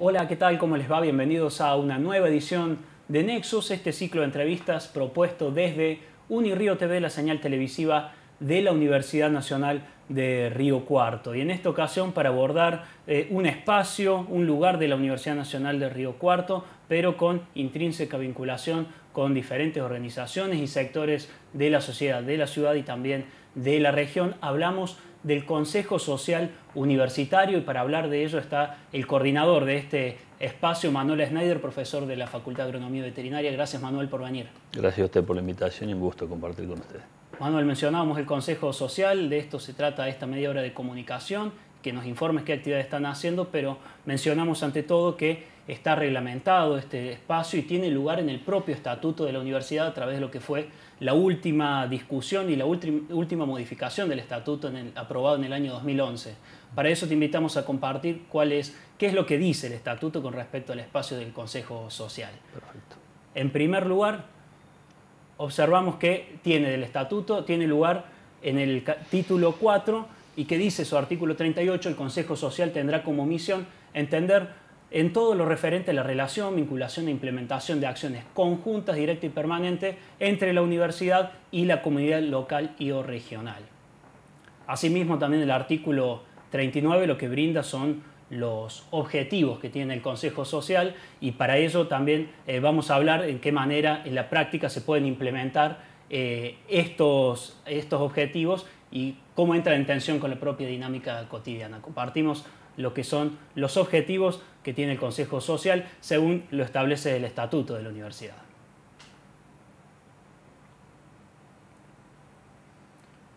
Hola, ¿qué tal? ¿Cómo les va? Bienvenidos a una nueva edición de Nexus, este ciclo de entrevistas propuesto desde Unirío TV, la señal televisiva de la Universidad Nacional de Río Cuarto. Y en esta ocasión para abordar eh, un espacio, un lugar de la Universidad Nacional de Río Cuarto, pero con intrínseca vinculación con diferentes organizaciones y sectores de la sociedad, de la ciudad y también de la región, hablamos del Consejo Social Universitario y para hablar de ello está el coordinador de este espacio, Manuel Schneider, profesor de la Facultad de Agronomía Veterinaria. Gracias Manuel por venir. Gracias a usted por la invitación y un gusto compartir con usted. Manuel, mencionábamos el Consejo Social, de esto se trata esta media hora de comunicación, que nos informes qué actividades están haciendo, pero mencionamos ante todo que está reglamentado este espacio y tiene lugar en el propio estatuto de la universidad a través de lo que fue la última discusión y la última modificación del estatuto en aprobado en el año 2011. Para eso te invitamos a compartir cuál es, qué es lo que dice el estatuto con respecto al espacio del Consejo Social. Perfecto. En primer lugar, observamos que tiene del estatuto, tiene lugar en el título 4 y que dice su artículo 38, el Consejo Social tendrá como misión entender en todo lo referente a la relación, vinculación e implementación de acciones conjuntas, directa y permanente entre la universidad y la comunidad local y o regional. Asimismo, también el artículo 39 lo que brinda son los objetivos que tiene el Consejo Social y para ello también eh, vamos a hablar en qué manera en la práctica se pueden implementar eh, estos, objetivos y cómo entra en tensión con la propia dinámica cotidiana. Compartimos lo que son los objetivos que tiene el Consejo Social, según lo establece el Estatuto de la Universidad.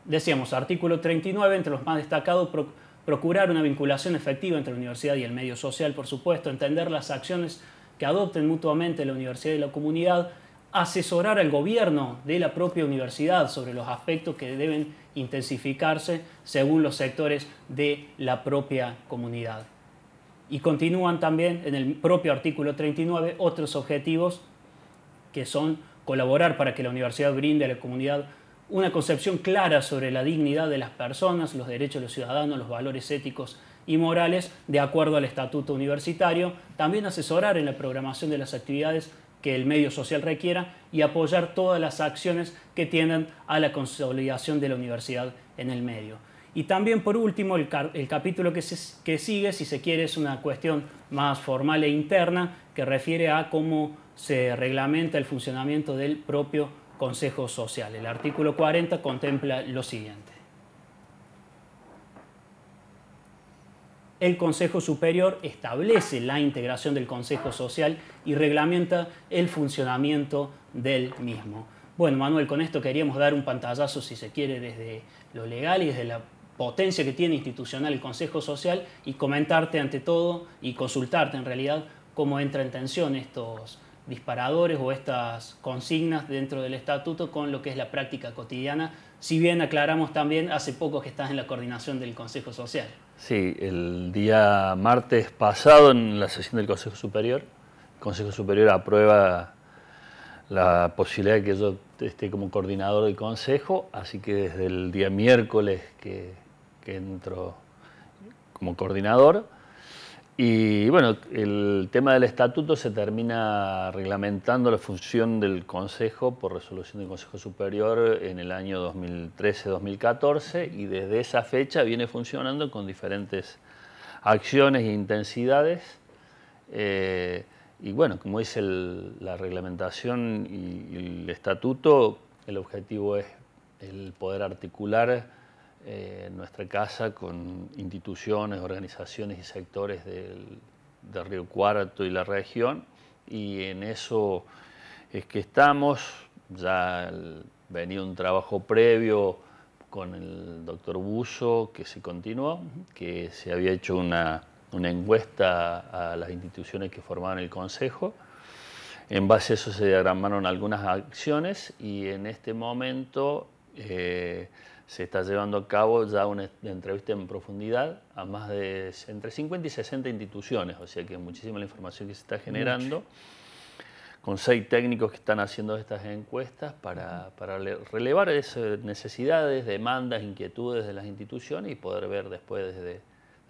Decíamos, artículo 39, entre los más destacados, procurar una vinculación efectiva entre la universidad y el medio social, por supuesto, entender las acciones que adopten mutuamente la universidad y la comunidad, asesorar al gobierno de la propia universidad sobre los aspectos que deben intensificarse según los sectores de la propia comunidad. Y continúan también en el propio artículo 39 otros objetivos que son colaborar para que la universidad brinde a la comunidad una concepción clara sobre la dignidad de las personas, los derechos de los ciudadanos, los valores éticos y morales de acuerdo al estatuto universitario, también asesorar en la programación de las actividades que el medio social requiera y apoyar todas las acciones que tiendan a la consolidación de la universidad en el medio. Y también, por último, el, capítulo que, que sigue, si se quiere, es una cuestión más formal e interna que refiere a cómo se reglamenta el funcionamiento del propio Consejo Social. El artículo 40 contempla lo siguiente. el Consejo Superior establece la integración del Consejo Social y reglamenta el funcionamiento del mismo. Bueno, Manuel, con esto queríamos dar un pantallazo, si se quiere, desde lo legal y desde la potencia que tiene institucional el Consejo Social y comentarte ante todo y consultarte en realidad cómo entra en tensión estos disparadores o estas consignas dentro del estatuto con lo que es la práctica cotidiana, si bien aclaramos también hace poco que estás en la coordinación del Consejo Social. Sí, el día martes pasado en la sesión del Consejo Superior, el Consejo Superior aprueba la posibilidad de que yo esté como coordinador del consejo, así que desde el día miércoles que, que entro como coordinador. Y bueno, el tema del estatuto se termina reglamentando la función del Consejo por resolución del Consejo Superior en el año 2013-2014 y desde esa fecha viene funcionando con diferentes acciones e intensidades. Eh, y bueno, como dice la reglamentación y, el estatuto, el objetivo es el poder articular eh, nuestra casa con instituciones, organizaciones y sectores del, de Río Cuarto y la región. Y en eso es que estamos. Ya venía un trabajo previo con el doctor Buso que se continuó, que se había hecho una una encuesta a las instituciones que formaban el Consejo. En base a eso se diagramaron algunas acciones y en este momento eh, se está llevando a cabo ya una entrevista en profundidad a más de entre 50 y 60 instituciones, o sea que muchísima la información que se está generando. con seis técnicos que están haciendo estas encuestas para, para relevar esas necesidades, demandas, inquietudes de las instituciones y poder ver después desde,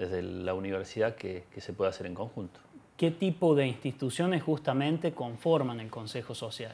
desde la universidad que, se puede hacer en conjunto. ¿Qué tipo de instituciones justamente conforman el Consejo Social?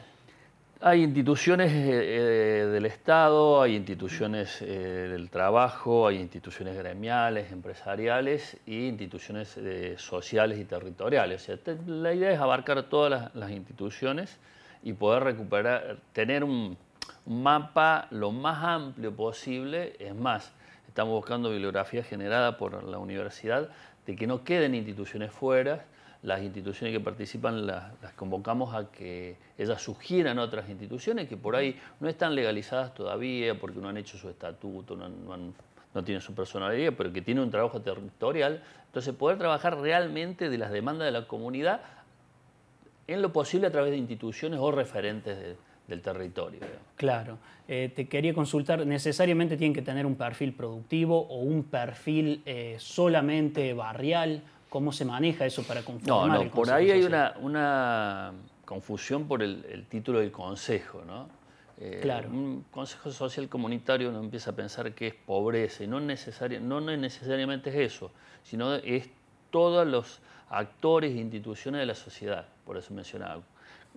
Hay instituciones eh, eh, del Estado, hay instituciones eh, del trabajo, hay instituciones gremiales, empresariales y instituciones sociales y territoriales. la idea es abarcar todas las, instituciones y poder recuperar, tener un mapa lo más amplio posible. Es más, estamos buscando bibliografía generada por la universidad de que no queden instituciones fuera. Las instituciones que participan las, convocamos a que ellas sugieran otras instituciones que por ahí no están legalizadas todavía porque no han hecho su estatuto, no, tienen su personalidad, pero que tienen un trabajo territorial. Entonces, poder trabajar realmente de las demandas de la comunidad en lo posible a través de instituciones o referentes de, del territorio. Claro. Eh, te quería consultar, ¿necesariamente tienen que tener un perfil productivo o un perfil eh, solamente barrial? ¿Cómo se maneja eso para conformar No, no, por ahí hay una, confusión por el, título del consejo, ¿no? Eh, claro. Un consejo social comunitario uno empieza a pensar que es pobreza y no, no, no necesariamente es eso, sino es todos los actores e instituciones de la sociedad, por eso mencionaba,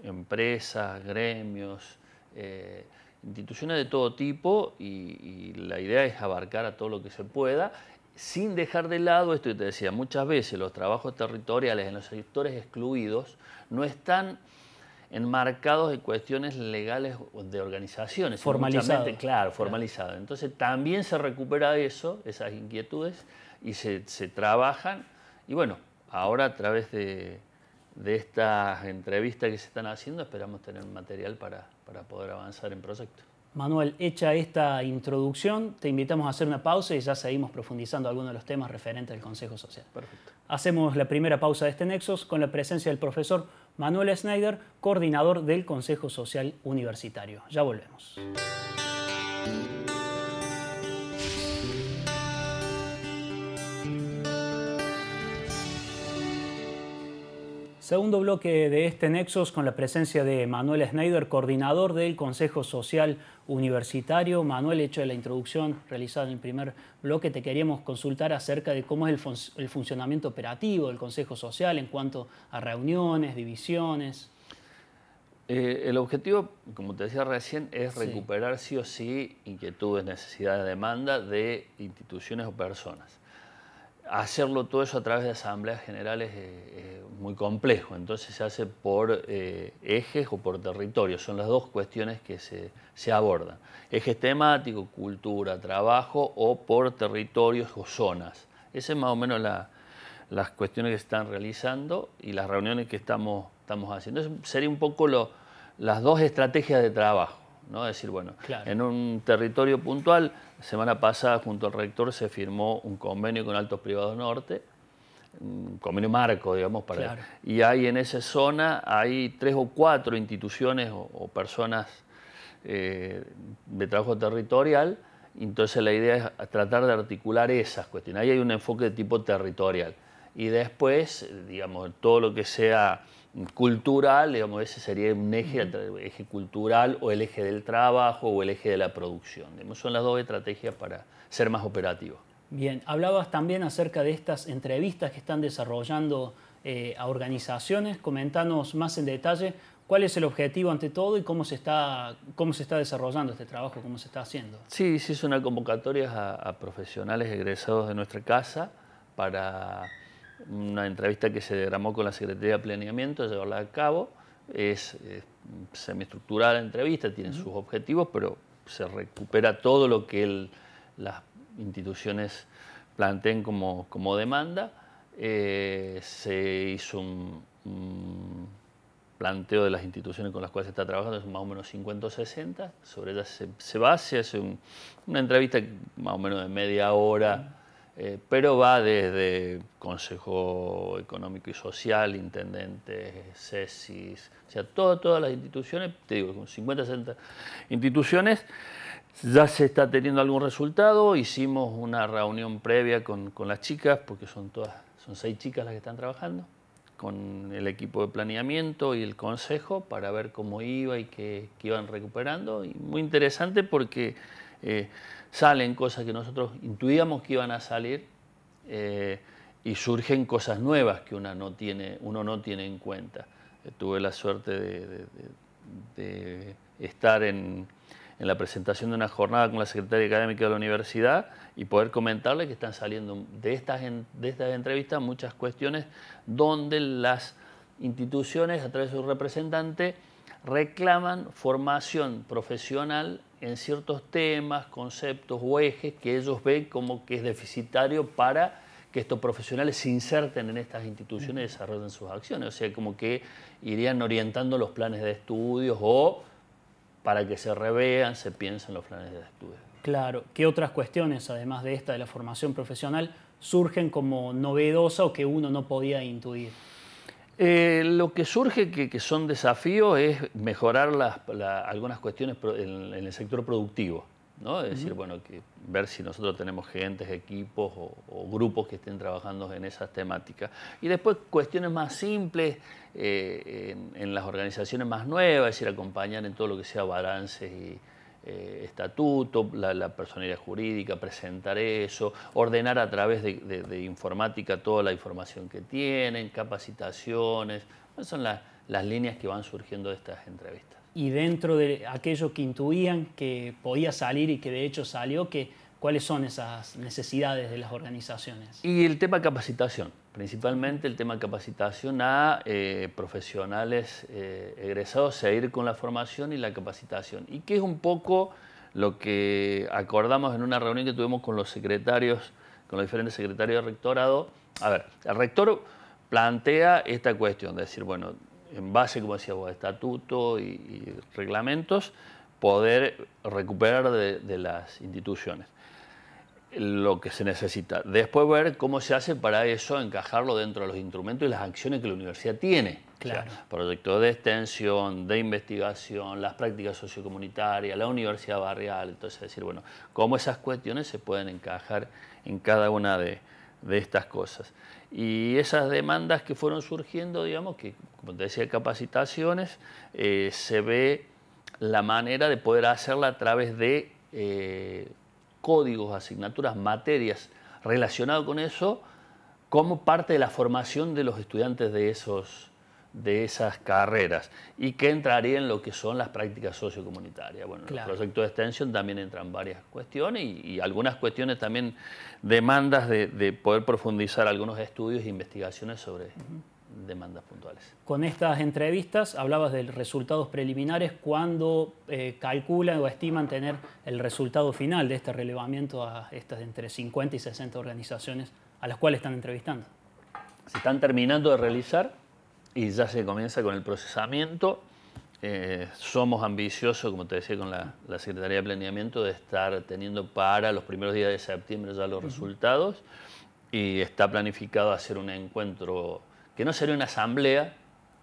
empresas, gremios, eh, instituciones de todo tipo y, la idea es abarcar a todo lo que se pueda sin dejar de lado esto que te decía, muchas veces los trabajos territoriales en los sectores excluidos no están enmarcados en cuestiones legales de organizaciones. formalizadas Claro, formalizadas Entonces también se recupera eso, esas inquietudes, y se trabajan. Y bueno, ahora a través de, de estas entrevistas que se están haciendo, esperamos tener material para, para poder avanzar en proyecto. Manuel, hecha esta introducción, te invitamos a hacer una pausa y ya seguimos profundizando algunos de los temas referentes al Consejo Social. Perfecto. Hacemos la primera pausa de este Nexos con la presencia del profesor Manuel Schneider, coordinador del Consejo Social Universitario. Ya volvemos. Segundo bloque de este Nexos con la presencia de Manuel Schneider, coordinador del Consejo Social Universitario. Manuel, hecho de la introducción realizada en el primer bloque, te queríamos consultar acerca de cómo es el, funcionamiento operativo del Consejo Social en cuanto a reuniones, divisiones. Eh, el objetivo, como te decía recién, es recuperar sí o sí inquietudes, necesidades, demanda de instituciones o personas hacerlo todo eso a través de asambleas generales es, muy complejo, entonces se hace por eh, ejes o por territorios, son las dos cuestiones que se, abordan. Ejes temáticos, cultura, trabajo o por territorios o zonas. Esa es más o menos la, las cuestiones que se están realizando y las reuniones que estamos, estamos haciendo. sería un poco las dos estrategias de trabajo. Es decir, bueno, en un territorio puntual, semana pasada junto al rector se firmó un convenio con Altos Privados Norte, un convenio marco, digamos, para... Y hay en esa zona, hay tres o cuatro instituciones o, personas eh, de trabajo territorial, entonces la idea es tratar de articular esas cuestiones. Ahí hay un enfoque de tipo territorial. Y después, digamos, todo lo que sea cultural, digamos, ese sería un eje, eje cultural o el eje del trabajo o el eje de la producción. Digamos, son las dos estrategias para ser más operativo. Bien, hablabas también acerca de estas entrevistas que están desarrollando eh, a organizaciones. Comentanos más en detalle cuál es el objetivo ante todo y cómo se está, cómo se está desarrollando este trabajo, cómo se está haciendo. Sí, sí es una convocatoria a profesionales egresados de nuestra casa para una entrevista que se derramó con la Secretaría de Planeamiento, llevarla a cabo, es, semiestructurada la entrevista, tiene sus objetivos, pero se recupera todo lo que las instituciones planteen como, demanda. Eh, se hizo un, planteo de las instituciones con las cuales se está trabajando, es más o menos 50 o 60, sobre ellas se, base, es hace una entrevista más o menos de media hora. Eh, pero va desde Consejo Económico y Social, intendentes, CESIS, o sea, todas las instituciones, te digo, con 50, 60 instituciones, ya se está teniendo algún resultado. Hicimos una reunión previa con, con las chicas, porque son todas, son seis chicas las que están trabajando, con el equipo de planeamiento y el consejo para ver cómo iba y qué, qué iban recuperando. Y muy interesante porque eh, salen cosas que nosotros intuíamos que iban a salir eh, y surgen cosas nuevas que uno no tiene en cuenta. Eh, tuve la suerte de, estar en, la presentación de una jornada con la secretaria académica de la universidad y poder comentarle que están saliendo de estas, de estas entrevistas muchas cuestiones donde las instituciones, a través de su representante, reclaman formación profesional en ciertos temas, conceptos o ejes que ellos ven como que es deficitario para que estos profesionales se inserten en estas instituciones y desarrollen sus acciones. O sea, como que irían orientando los planes de estudios o para que se revean, se piensen los planes de estudios. Claro. ¿Qué otras cuestiones, además de esta de la formación profesional, surgen como novedosa o que uno no podía intuir? Eh, lo que surge que, son desafíos es mejorar algunas cuestiones en, el sector productivo. Es decir, bueno, que ver si nosotros tenemos gentes, equipos o, grupos que estén trabajando en esas temáticas. Y después cuestiones más simples eh, en, en, las organizaciones más nuevas, es decir, acompañar en todo lo que sea balances y, eh, estatuto, la, personalidad jurídica, presentar eso, ordenar a través de, informática toda la información que tienen, capacitaciones. Esas son las, líneas que van surgiendo de estas entrevistas. Y dentro de aquello que intuían que podía salir y que de hecho salió, que, ¿cuáles son esas necesidades de las organizaciones? Y el tema capacitación principalmente el tema de capacitación a eh, profesionales eh, egresados, seguir con la formación y la capacitación. Y que es un poco lo que acordamos en una reunión que tuvimos con los secretarios, con los diferentes secretarios de rectorado. A ver, el rector plantea esta cuestión, de decir, bueno, en base, como decía vos, a estatuto y, reglamentos, poder recuperar de las instituciones lo que se necesita. Después ver cómo se hace para eso, encajarlo dentro de los instrumentos y las acciones que la universidad tiene. Claro. proyectos de extensión, de investigación, las prácticas sociocomunitarias, la universidad barrial. Entonces, decir, bueno, cómo esas cuestiones se pueden encajar en cada una de, estas cosas. Y esas demandas que fueron surgiendo, digamos, que como te decía, capacitaciones, eh, se ve la manera de poder hacerla a través de... Eh, códigos, asignaturas, materias relacionadas con eso como parte de la formación de los estudiantes de, esos, de esas carreras y que entraría en lo que son las prácticas sociocomunitarias. Bueno, en los proyectos de extensión también entran varias cuestiones y, algunas cuestiones también demandas de, poder profundizar algunos estudios e investigaciones sobre demandas puntuales. Con estas entrevistas hablabas de resultados preliminares. ¿Cuándo eh, calculan o estiman tener el resultado final de este relevamiento a estas entre 50 y 60 organizaciones a las cuales están entrevistando? Se están terminando de realizar y ya se comienza con el procesamiento. Eh, somos ambiciosos, como te decía, con la, Secretaría de Planeamiento, de estar teniendo para los primeros días de septiembre ya los resultados y está planificado hacer un encuentro que no sería una asamblea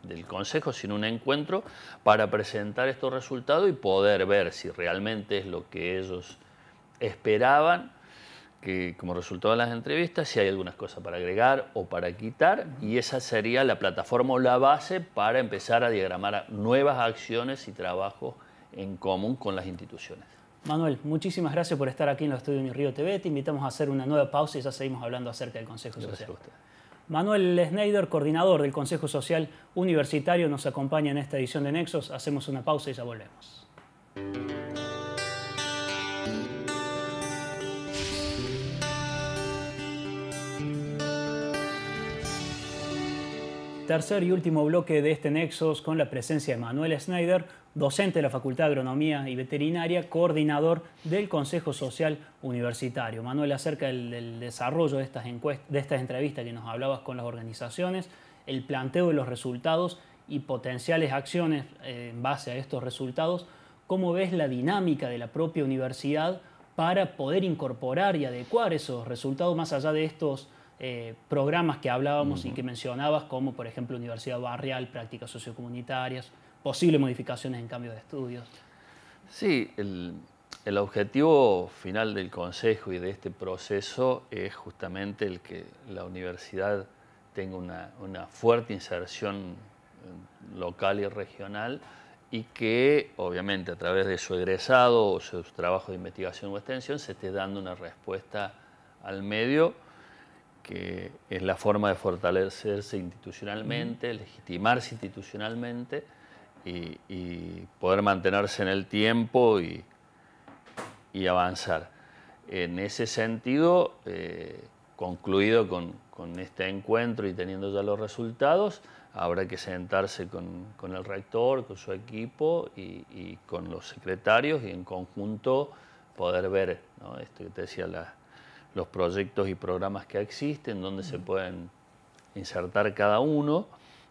del Consejo, sino un encuentro para presentar estos resultados y poder ver si realmente es lo que ellos esperaban que como resultado de las entrevistas, si hay algunas cosas para agregar o para quitar, y esa sería la plataforma o la base para empezar a diagramar nuevas acciones y trabajos en común con las instituciones. Manuel, muchísimas gracias por estar aquí en los estudios de Mi Río TV. Te invitamos a hacer una nueva pausa y ya seguimos hablando acerca del Consejo gracias A usted. Manuel Schneider, coordinador del Consejo Social Universitario, nos acompaña en esta edición de Nexos. Hacemos una pausa y ya volvemos. Tercer y último bloque de este Nexos con la presencia de Manuel Schneider, docente de la Facultad de Agronomía y Veterinaria, coordinador del Consejo Social Universitario. Manuel, acerca del, desarrollo de estas, de estas entrevistas que nos hablabas con las organizaciones, el planteo de los resultados y potenciales acciones eh, en base a estos resultados, ¿cómo ves la dinámica de la propia universidad para poder incorporar y adecuar esos resultados más allá de estos eh, programas que hablábamos y que mencionabas, como por ejemplo Universidad Barrial, prácticas sociocomunitarias, posibles modificaciones en cambio de estudios. Sí, el, objetivo final del Consejo y de este proceso es justamente el que la universidad tenga una, una fuerte inserción eh, local y regional y que obviamente a través de su egresado o su trabajo de investigación o extensión se esté dando una respuesta al medio que es la forma de fortalecerse institucionalmente, legitimarse institucionalmente y, poder mantenerse en el tiempo y, avanzar. En ese sentido, eh, concluido con, este encuentro y teniendo ya los resultados, habrá que sentarse con, el rector, con su equipo y, con los secretarios y en conjunto poder ver esto que te decía, la, los proyectos y programas que existen, donde se pueden insertar cada uno,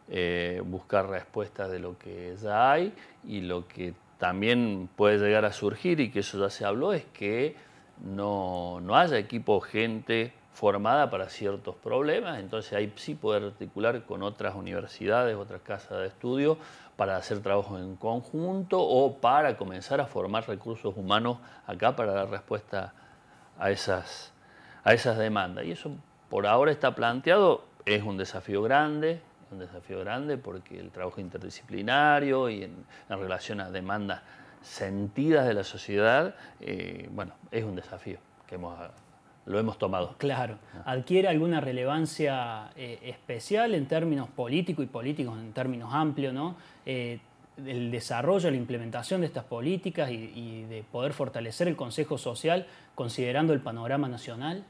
eh, buscar respuestas de lo que ya hay y lo que también puede llegar a surgir y que eso ya se habló es que no, haya equipo gente formada para ciertos problemas, entonces ahí sí poder articular con otras universidades, otras casas de estudio, para hacer trabajo en conjunto o para comenzar a formar recursos humanos acá para dar respuesta a esas a esas demandas. Y eso por ahora está planteado, es un desafío grande, un desafío grande porque el trabajo interdisciplinario y en, relación a demandas sentidas de la sociedad, eh, bueno, es un desafío que hemos, lo hemos tomado. Claro. Ah. ¿Adquiere alguna relevancia eh, especial en términos políticos y políticos en términos amplios, ¿no? Eh, el desarrollo, la implementación de estas políticas y de poder fortalecer el Consejo Social considerando el panorama nacional?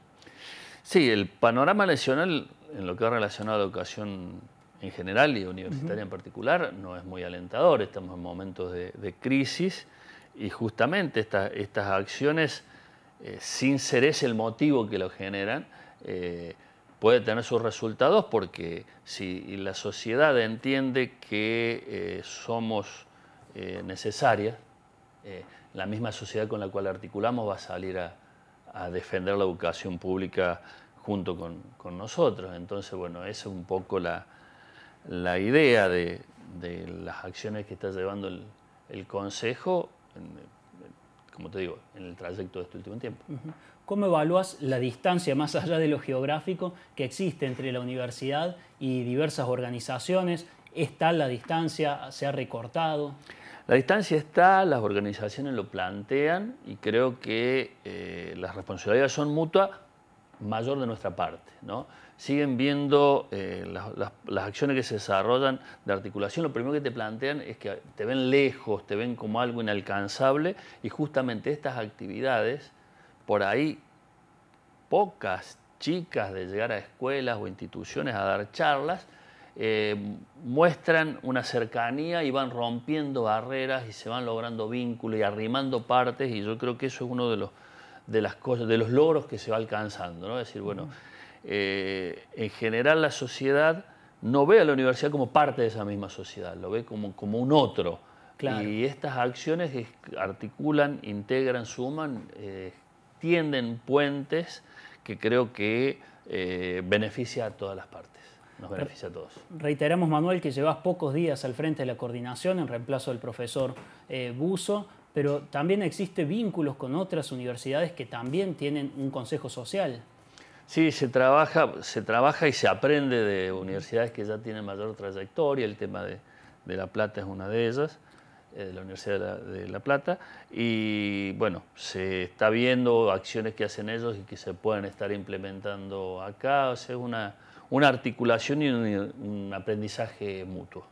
Sí, el panorama nacional en lo que va relacionado a la educación en general y universitaria en particular no es muy alentador. Estamos en momentos de, crisis y justamente estas acciones, eh, sin ser ese el motivo que lo generan, eh, puede tener sus resultados porque si la sociedad entiende que eh, somos necesarias, la misma sociedad con la cual articulamos va a salir a, a defender la educación pública junto con, con nosotros. Entonces, bueno, esa es un poco la, la idea de, de, las acciones que está llevando el, el Consejo, como te digo, en el trayecto de este último tiempo. ¿Cómo evalúas la distancia, más allá de lo geográfico, que existe entre la universidad y diversas organizaciones? ¿Está la distancia? ¿Se ha recortado? La distancia está, las organizaciones lo plantean y creo que eh, las responsabilidades son mutuas mayor de nuestra parte. ¿no? Siguen viendo eh, las, acciones que se desarrollan de articulación, lo primero que te plantean es que te ven lejos, te ven como algo inalcanzable y justamente estas actividades, por ahí pocas chicas de llegar a escuelas o instituciones a dar charlas, eh, muestran una cercanía y van rompiendo barreras y se van logrando vínculos y arrimando partes y yo creo que eso es uno de los de las cosas, de los logros que se va alcanzando. ¿no? Es decir, bueno, eh, en general la sociedad no ve a la universidad como parte de esa misma sociedad, lo ve como, un otro. Y estas acciones articulan, integran, suman, eh, tienden puentes que creo que eh, beneficia a todas las partes. Nos beneficia a todos. Reiteramos, Manuel, que llevas pocos días al frente de la coordinación en reemplazo del profesor Buso. Buzo pero también existe vínculos con otras universidades que también tienen un consejo social. Sí, se trabaja, se trabaja y se aprende de universidades que ya tienen mayor trayectoria, el tema de, La Plata es una de ellas, eh, de la Universidad de la, Plata, y bueno, se está viendo acciones que hacen ellos y que se pueden estar implementando acá, sea, es una, articulación y un aprendizaje mutuo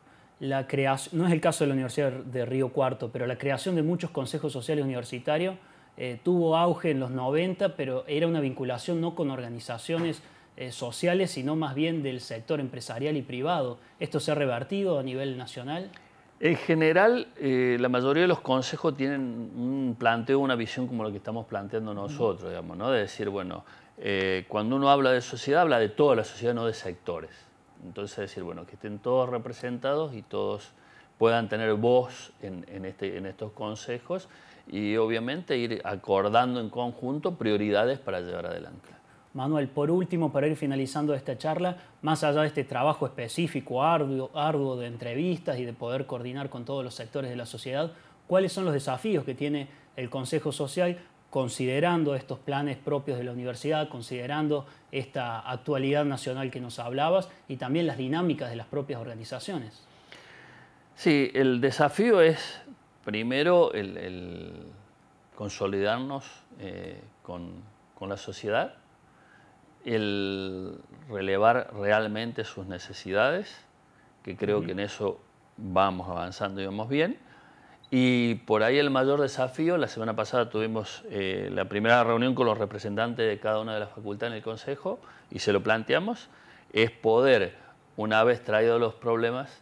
no es el caso de la Universidad de Río Cuarto, pero la creación de muchos consejos sociales universitarios eh, tuvo auge en los 90, pero era una vinculación no con organizaciones eh, sociales, sino más bien del sector empresarial y privado. ¿Esto se ha revertido a nivel nacional? En general, eh, la mayoría de los consejos tienen un planteo, una visión como la que estamos planteando nosotros, digamos, De decir, bueno, cuando uno habla de sociedad, habla de toda la sociedad, no de sectores. Entonces decir, bueno, que estén todos representados y todos puedan tener voz este, en, estos consejos y obviamente ir acordando en conjunto prioridades para llevar adelante. Manuel, por último, para ir finalizando esta charla, más allá de este trabajo específico, arduo, arduo de entrevistas y de poder coordinar con todos los sectores de la sociedad, ¿cuáles son los desafíos que tiene el Consejo Social considerando estos planes propios de la universidad, considerando esta actualidad nacional que nos hablabas y también las dinámicas de las propias organizaciones. Sí, el desafío es primero el, consolidarnos eh, con, la sociedad, el relevar realmente sus necesidades, que creo que en eso vamos avanzando y vamos bien, y por ahí el mayor desafío, la semana pasada tuvimos eh, la primera reunión con los representantes de cada una de las facultades en el Consejo y se lo planteamos, es poder, una vez traídos los problemas,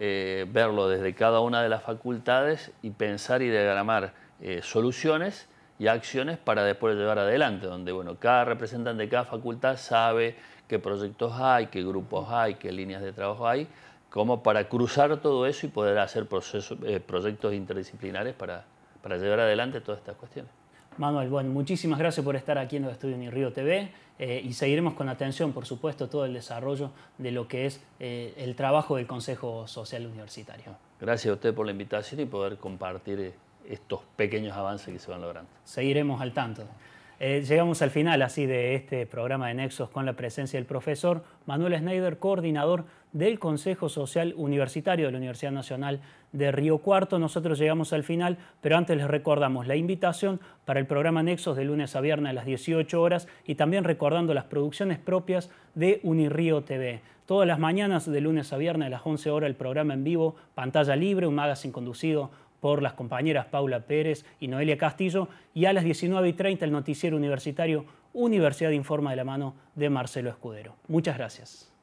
eh, verlo desde cada una de las facultades y pensar y diagramar eh, soluciones y acciones para después llevar adelante, donde bueno, cada representante de cada facultad sabe qué proyectos hay, qué grupos hay, qué líneas de trabajo hay, como para cruzar todo eso y poder hacer procesos, eh, proyectos interdisciplinares para, llevar adelante todas estas cuestiones. Manuel, bueno, muchísimas gracias por estar aquí en los estudios de Río TV eh, y seguiremos con atención, por supuesto, todo el desarrollo de lo que es eh, el trabajo del Consejo Social Universitario. Gracias a usted por la invitación y poder compartir estos pequeños avances que se van logrando. Seguiremos al tanto. Eh, llegamos al final así de este programa de Nexos con la presencia del profesor Manuel Schneider, coordinador del Consejo Social Universitario de la Universidad Nacional de Río Cuarto. Nosotros llegamos al final, pero antes les recordamos la invitación para el programa Nexos de lunes a viernes a las 18 horas y también recordando las producciones propias de Unirío TV. Todas las mañanas de lunes a viernes a las 11 horas el programa en vivo, pantalla libre, un magazine conducido por las compañeras Paula Pérez y Noelia Castillo, y a las 19 y 30 el noticiero universitario Universidad Informa de la mano de Marcelo Escudero. Muchas gracias.